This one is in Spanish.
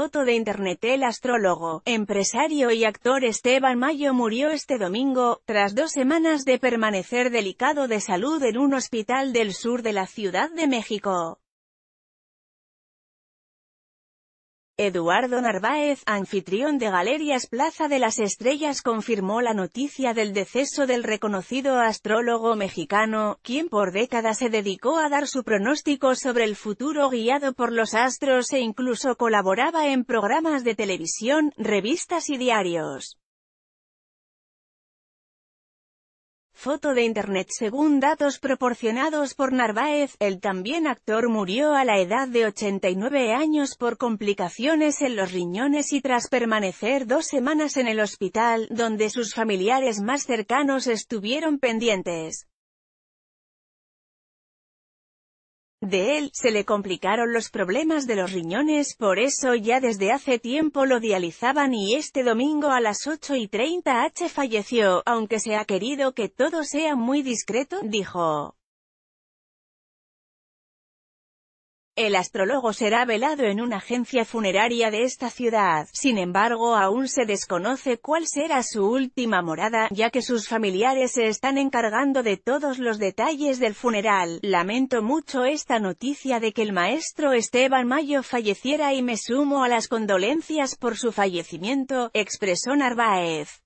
foto de internet el astrólogo, empresario y actor Esteban Mayo murió este domingo, tras dos semanas de permanecer delicado de salud en un hospital del sur de la Ciudad de México. Eduardo Narváez, anfitrión de Galerías Plaza de las Estrellas confirmó la noticia del deceso del reconocido astrólogo mexicano, quien por décadas se dedicó a dar su pronóstico sobre el futuro guiado por los astros e incluso colaboraba en programas de televisión, revistas y diarios. Foto de Internet Según datos proporcionados por Narváez, el también actor murió a la edad de 89 años por complicaciones en los riñones y tras permanecer dos semanas en el hospital, donde sus familiares más cercanos estuvieron pendientes. De él, se le complicaron los problemas de los riñones, por eso ya desde hace tiempo lo dializaban y este domingo a las 8 y 30 H falleció, aunque se ha querido que todo sea muy discreto, dijo. El astrólogo será velado en una agencia funeraria de esta ciudad, sin embargo aún se desconoce cuál será su última morada, ya que sus familiares se están encargando de todos los detalles del funeral. Lamento mucho esta noticia de que el maestro Esteban Mayo falleciera y me sumo a las condolencias por su fallecimiento, expresó Narváez.